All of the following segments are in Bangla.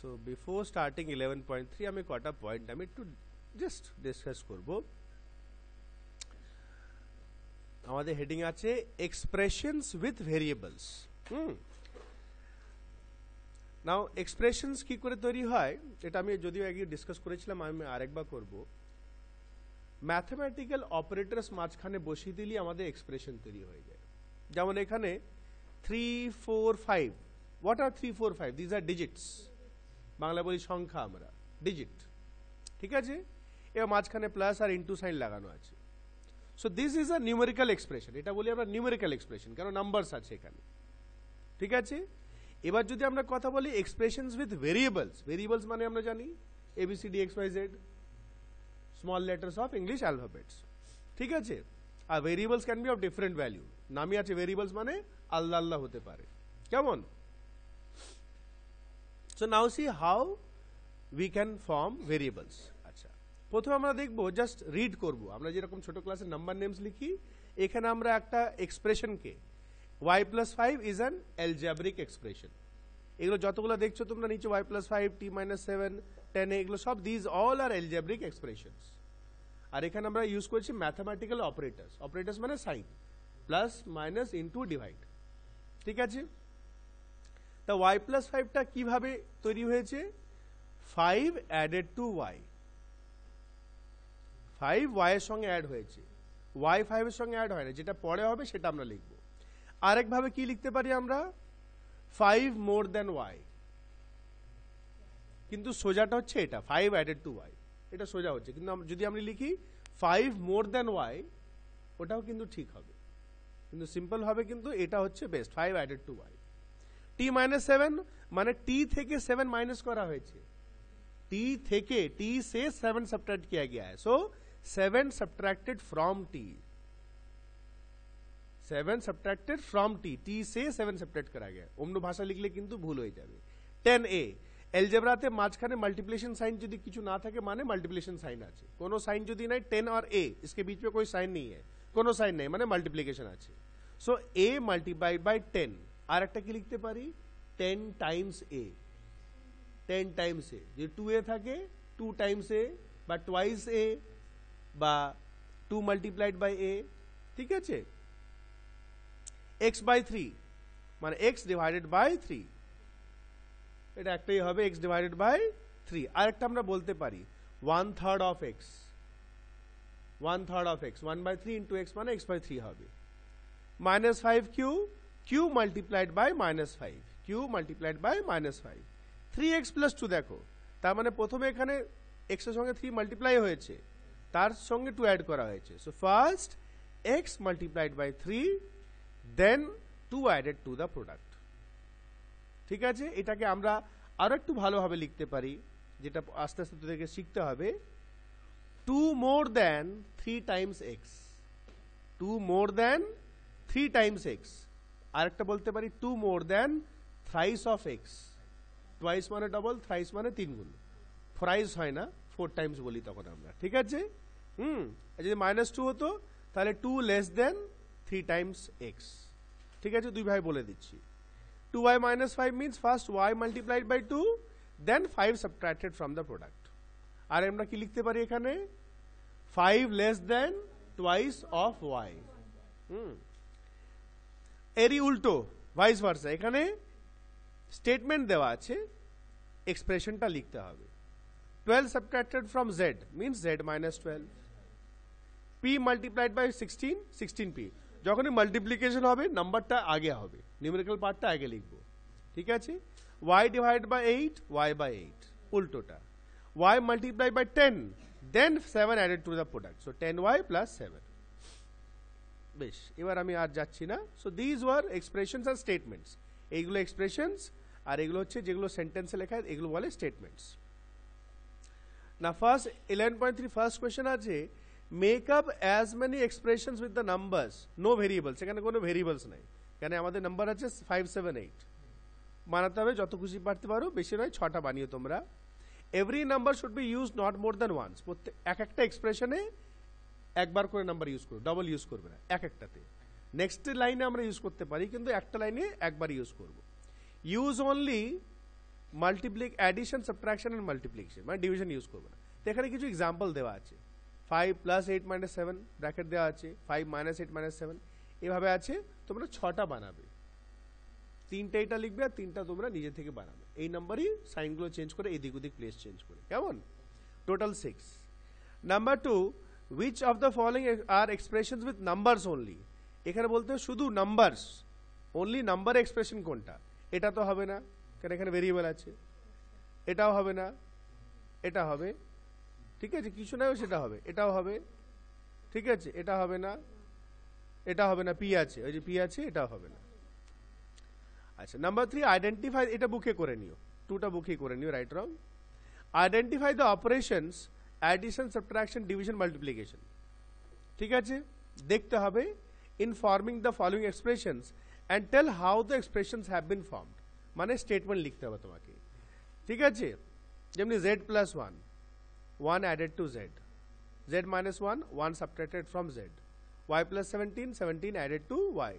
So before starting eleven point three আমি কটা পয়েন্ট আমি একটু জাস্ট ডিসকাস করব আমাদের হেডিং আছে expressions with variables hmm now expressions কি করে তৈরি হয় এটা আমি যদিও আগে ডিসকাস করেছিলাম আমি আরেকবার করব ম্যাথমেটিক্যাল অপারেটরস মাঝখানে বসিয়ে দিলে আমাদের এক্সপ্রেশন তৈরি হয়ে যায় যেমন এখানে three four five what are three four five these are digits Bangla বলি সংখ্যা আমরা ডিজিট ঠিক আছে এবার মাঝখানে প্লাস আর ইন্টু সাইন লাগানো আছে so this is a numerical expression এটা বলি আমরা নিউমেরিক্যাল এক্সপ্রেশন কারণ নাম্বারস আছে এখানে ঠিক আছে এবার যদি আমরা কথা বলি এক্সপ্রেশনস উইথ ভেরিয়েবলস ভেরিয়েবলস মানে আমরা জানি A B C D x y z small letters of English alphabets ঠিক আছে আর variables can be of different value নামই আছে ভেরিয়েবলস মানে আল্লাহ আল্লাহ হতে পারে কেমন so now see how we can form variables আচ্ছা প্রথমে আমরা দেখব জাস্ট রিড করব আমরা যেরকম ছোট ক্লাসে নাম্বার নেমস লিখি এখানে আমরা একটা এক্সপ্রেশনকে y plus five is an algebraic expression এগুলো যতগুলো দেখছো তোমরা নিচে y plus five t minus seven ten এগুলো সব these all are algebraic expressions আর এখানে আমরা ইউজ করছি ম্যাথামেটিক্যাল অপারেটার্স অপারেটার্স মানে sign plus minus into divide ঠিক আছে তা ওয়াই প্লাস ফাইভটা কিভাবে তৈরি হয়েছে five added to y five ওয়াইয়ের সঙ্গে অ্যাড হয়েছে ওয়াই ফাইভের সঙ্গে অ্যাড হয় না যেটা পরে হবে সেটা আমরা লিখব আরেকভাবে কি লিখতে পারি আমরা ফাইভ মোর দেন ওয়াই কিন্তু সোজাটা হচ্ছে এটা ফাইভ অ্যাডেড টু ওয়াই এটা সোজা হচ্ছে কিন্তু যদি আমরা লিখি ফাইভ মোর দেন ওয়াই ওটাও কিন্তু ঠিক হবে কিন্তু সিম্পল হবে কিন্তু এটা হচ্ছে best five added to y t minus seven माने t थे सेवन माइनस करा हुए थे t से सेवन सब्ट्रैक्ट किया गया है so seven subtracted from t seven subtracted from t t से सेवन सब्ट्रैक्ट करा गया ओम भाषा लिख ले किंतु भूल हो जाए टेन ए एलजेबरा थे माजखाने मल्टीप्लेशन साइन जो कि ना था माने मल्टीप्लेशन साइन आज को साइन जो नहीं टेन और ए इसके बीच में कोई साइन नहीं है को साइन नहीं माने मल्टीप्लीकेशन आज so a multiplied by ten আর একটা কি লিখতে পারি ten times a ten times a যদি টু এ থাকে টু টাইমস এ বা টোয়াইস এ বা টু মাল্টিপ্লাইড বাই এ ঠিক আছে এক্স বাই থ্রি মানে এক্স ডিভাইডেড বাই থ্রি এটা একটাই হবে এক্স ডিভাইডেড বাই থ্রি আর একটা আমরা বলতে পারি one third of x one third of x one by three into x মানে এক্স বাই থ্রি হবে minus five q q multiplied by minus five q multiplied by minus five three x plus two দেখো তার মানে প্রথমে এখানে এক্সের সঙ্গে থ্রি মাল্টিপ্লাই হয়েছে তার সঙ্গে টু অ্যাড করা হয়েছে so first x multiplied by three then two added to the product ঠিক আছে এটাকে আমরা আরো একটু ভালোভাবে লিখতে পারি যেটা আস্তে আস্তে তোদেরকে শিখতে হবে two more than three times x two more than three times x আরেকটা বলতে পারি two more than thrice of x twice মানে ডবল থ্রাইস মানে তিনগুণ ফ্রাইস হয় না ফোর টাইমস বলি তখন আমরা ঠিক আছে হুম যদি মাইনাস টু হতো তাহলে two less than three times x ঠিক আছে দুই ভাই বলে দিচ্ছি two y minus five means first y multiplied by two then five subtracted from the product আর আমরা কি লিখতে পারি এখানে five less than twice of y হুম এরই উল্টো ভাইস ভার্সা এখানে স্টেটমেন্ট দেওয়া আছে এক্সপ্রেশনটা লিখতে হবে 12 subtracted from z means z minus 12 p multiplied by 16 16p যখনই মাল্টিপ্লিকেশন হবে নাম্বারটা আগে হবে নিউমেরিক্যাল পার্টটা আগে লিখব ঠিক আছে y divide by 8 y by 8 উল্টোটা y multiplied by 10 then 7 added to the product so 10y plus 7 বেশ এবার আমি আর যাচ্ছি না সো দিজ ওয়ার এক্সপ্রেশনস আর স্টেটমেন্টস এইগুলো এক্সপ্রেশনস আর এগুলো হচ্ছে যেগুলো সেন্টেন্সে লেখা এগুলো বলে স্টেটমেন্টস না first eleven point three first question আছে make up as many expressions with the numbers no variables এখানে কোনো ভেরিয়েবলস নেই এখানে আমাদের নাম্বার আছে ফাইভ সেভেন এইট বানাতে হবে যত খুশি পারতে পারো বেশি নয় ছটা বানিয়ে তোমরা every number should be used not more than once প্রত্যেক এক একটা এক্সপ্রেশনে একবার করে নাম্বার ইউজ করবে ডবল ইউজ করবে না এক একটাতে নেক্সট লাইনে আমরা ইউজ করতে পারি কিন্তু একটা লাইনে একবার ইউজ করব use only multiplic addition subtraction and multiplication মানে ডিভিশন ইউজ করবে না তো এখানে কিছু এক্সাম্পল দেওয়া আছে five plus eight minus seven bracket দেওয়া আছে five minus eight minus seven এভাবে আছে তোমরা ছটা বানাবে তিনটা এটা লিখবে আর তিনটা তোমরা নিজে থেকে বানাবে এই নাম্বারই সাইনগুলো চেঞ্জ করে এদিক ওদিক প্লেস চেঞ্জ করে কেমন total six number two which of the following are expression with numbers only এখানে বলতে শুধু নাম্বারস অনলি নাম্বার এক্সপ্রেশন কোনটা এটা তো হবে না কারণ এখানে ভেরিয়েবল আছে এটাও হবে না এটা হবে ঠিক আছে কিছু নাই সেটা হবে এটাও হবে ঠিক আছে এটা হবে না এটা হবে না পি আছে ওই যে পি আছে এটাও হবে না আচ্ছা নাম্বার থ্রি আইডেন্টিফাই এটা বুকে করে নিও টুটা বুকে করে নিও right wrong identify the operations addition subtraction division multiplication ঠিক আছে দেখতে হবে in forming the following expressions and tell how the expressions have been formed মানে স্টেটমেন্ট লিখতে হবে তোমাকে ঠিক আছে যেমনি z plus one one added to z z minus one one subtracted from z y plus 17 17 added to y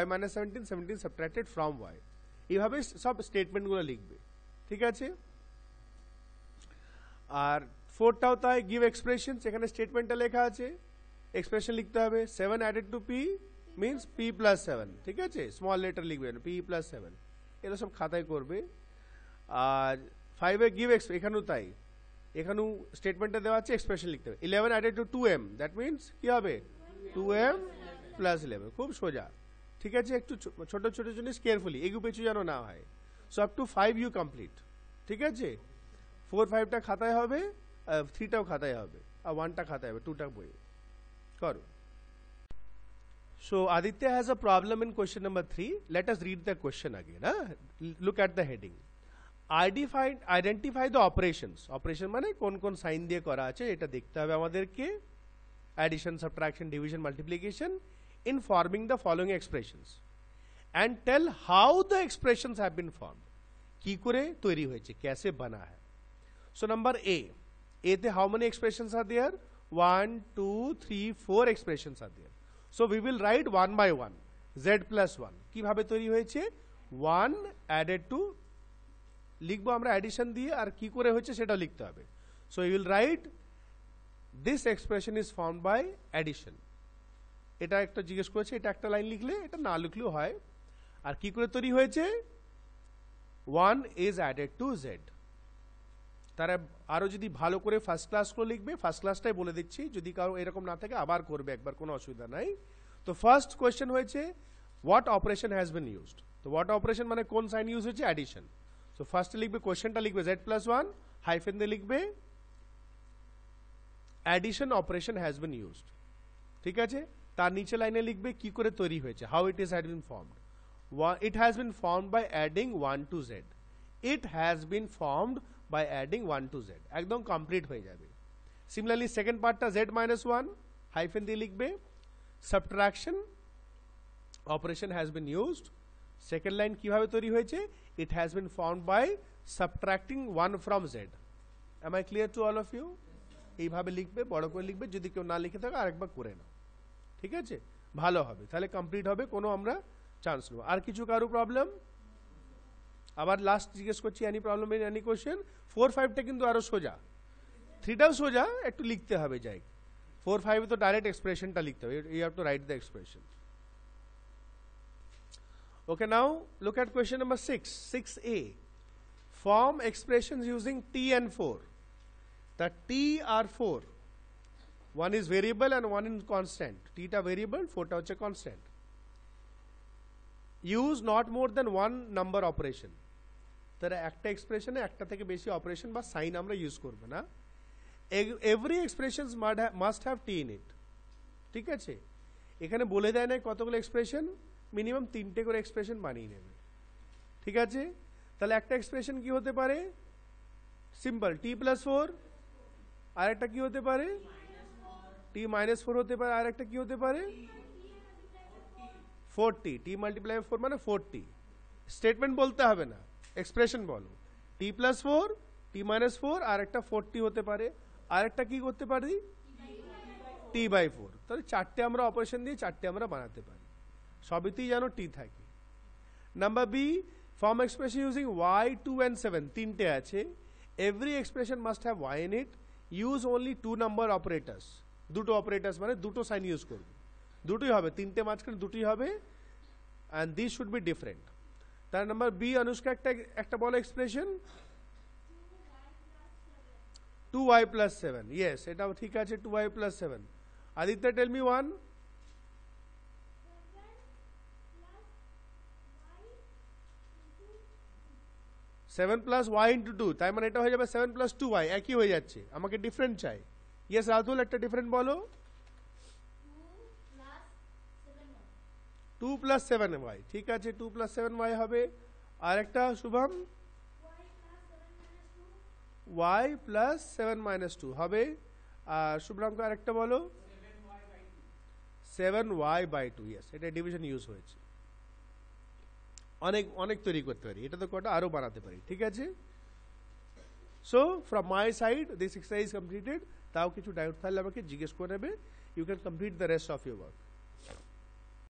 y minus 17 17 subtracted from y এইভাবে সব স্টেটমেন্টগুলো লিখবে ঠিক আছে আর ফোরটাও তাই গিভ এক্সপ্রেশন সেখানে স্টেটমেন্টটা লেখা আছে এক্সপ্রেশন লিখতে হবে seven added to p means p plus seven ঠিক আছে স্মল লেটার লিখবেন পি প্লাস সেভেন এরা সব খাতায় করবে আর ফাইভে গিভ এক্স এখানেও তাই এখানেও স্টেটমেন্টটা দেওয়া আছে এক্সপ্রেশন লিখতে হবে eleven added to two m that means কী হবে টু এম প্লাস ইলেভেন খুব সোজা ঠিক আছে একটু ছোটো ছোটো জিনিস কেয়ারফুলি এগু পেছু যেন না হয় so up to five you complete ঠিক আছে ফোর ফাইভটা খাতায় হবে থ্রিটাও খাতায় হবে আর ওয়ানটা খাতায় হবে টুটা বইয়ে করো So Aditya has a problem in question number 3. Let us read the question again. Huh? Look at the heading. Identify, identify the operations. Operation মানে কোন কোন সাইন দিয়ে করা আছে এটা দেখতে হবে আমাদেরকে addition, subtraction, division, multiplication in forming the following expressions. And tell how the expressions have been formed. কি করে তৈরি হয়েছে कैसे बना है. So number A. এতে how many expression are there one two three four expressions are there so we will write one by one z plus one কীভাবে তৈরি হয়েছে ওয়ান অ্যাডেড টু লিখবো আমরা অ্যাডিশন দিয়ে আর কি করে হয়েছে সেটা লিখতে হবে so you will write this expression is form by addition এটা একটা জিজ্ঞেস করেছে এটা একটা লাইন লিখলে এটা না লিখলেও হয় আর কি করে তৈরি হয়েছে one is added to z তারা আরও যদি ভালো করে ফার্স্ট ক্লাসগুলো লিখবে ফার্স্ট ক্লাসটাই বলে দিচ্ছি যদি কারো এরকম না থাকে আবার করবে একবার কোনো অসুবিধা নাই তো ফার্স্ট কোয়েশ্চেন হয়েছে what operation has been used তো হোয়াট অপারেশন মানে কোন সাইন ইউজ হয়েছে অ্যাডিশন সো ফার্স্টে লিখবে কোয়েশ্চেনটা লিখবে জেড প্লাস ওয়ান হাইফেন দিয়ে লিখবে addition operation has been used ঠিক আছে তার নিচে লাইনে লিখবে কি করে তৈরি হয়েছে how it is had been formed it has been formed by adding one to z it has been formed by adding one to z একদম কমপ্লিট হয়ে যাবে সিমিলারলি সেকেন্ড পার্টটা জেড মাইনাস ওয়ান হাইফেন দিয়ে লিখবে subtraction operation has been used second line কিভাবে তৈরি হয়েছে it has been found by subtracting one from z am I clear to all of you এইভাবে লিখবে বড় করে লিখবে যদি কেউ না লিখে থাকে আরেকবার করে নাও ঠিক আছে ভালো হবে তাহলে কমপ্লিট হবে কোনো আমরা চান্স নেব আর কিছু কারো প্রবলেম আবার লাস্ট জিজ্ঞেস করছি any problem in any question four ফাইভটা কিন্তু আরও সোজা থ্রিটাও সোজা একটু লিখতে হবে যাই ফোর ফাইভে তো ডাইরেক্ট এক্সপ্রেশনটা লিখতে হবে you have to write the expression Okay, now look at question number 6, 6a. Form expressions using t and 4. The t are 4. One is variable and one is constant. Theta variable, 4 tau constant. Use not more than one number operation. তারা একটা এক্সপ্রেশনে একটা থেকে বেশি অপারেশন বা সাইন আমরা ইউজ করব না every expression must have t in it ঠিক আছে এখানে বলে দেয় না কতগুলো এক্সপ্রেশন মিনিমাম তিনটে করে এক্সপ্রেশন বানিয়ে নেবে ঠিক আছে তাহলে একটা এক্সপ্রেশন কি হতে পারে সিম্পল টি প্লাস ফোর আর একটা কি হতে পারে টি মাইনাস ফোর হতে পারে আর একটা কি হতে পারে ফোরটি টি মাল্টিপ্লাই ফোর মানে ফোরটি স্টেটমেন্ট বলতে হবে না এক্সপ্রেশন বলো t plus four t minus four আর একটা ফোর টি হতে পারে আর একটা কি করতে পারি টি বাই ফোর তাহলে চারটে আমরা অপারেশন দিয়ে চারটে আমরা বানাতে পারি সবইতেই যেন টি থাকে number be form expression using y two and seven তিনটে আছে every expression must have y in it use only two number operators দুটো অপারেটার্স মানে দুটো সাইন ইউজ করবে দুটোই হবে তিনটে মাঝখানে দুটোই হবে and this should be different তার নাম্বার বি অনুষ্কা একটা একটা বলো expression two y plus seven yes এটাও ঠিক আছে two y plus seven Aditya tell me one seven plus y into two তাই মানে এটা হয়ে যাবে সেভেন প্লাস টু ওয়াই একই হয়ে যাচ্ছে আমাকে ডিফারেন্ট চাই ইয়েস রাতুল একটা ডিফারেন্ট বলো টু প্লাস সেভেন ওয়াই ঠিক আছে টু প্লাস সেভেন ওয়াই হবে আর একটা Shubham y plus seven minus two হবে আর শুভ্রামকে আরেকটা বলো seven y by two yes এটা ডিভিশন ইউজ হয়েছে অনেক অনেক তৈরি করতে পারি এটা তো কটা আরও বানাতে পারি ঠিক আছে so from my side this exercise completed তাও কিছু ডাউট থাকলে আমাকে জিজ্ঞেস করে নেবে you can complete the rest of your work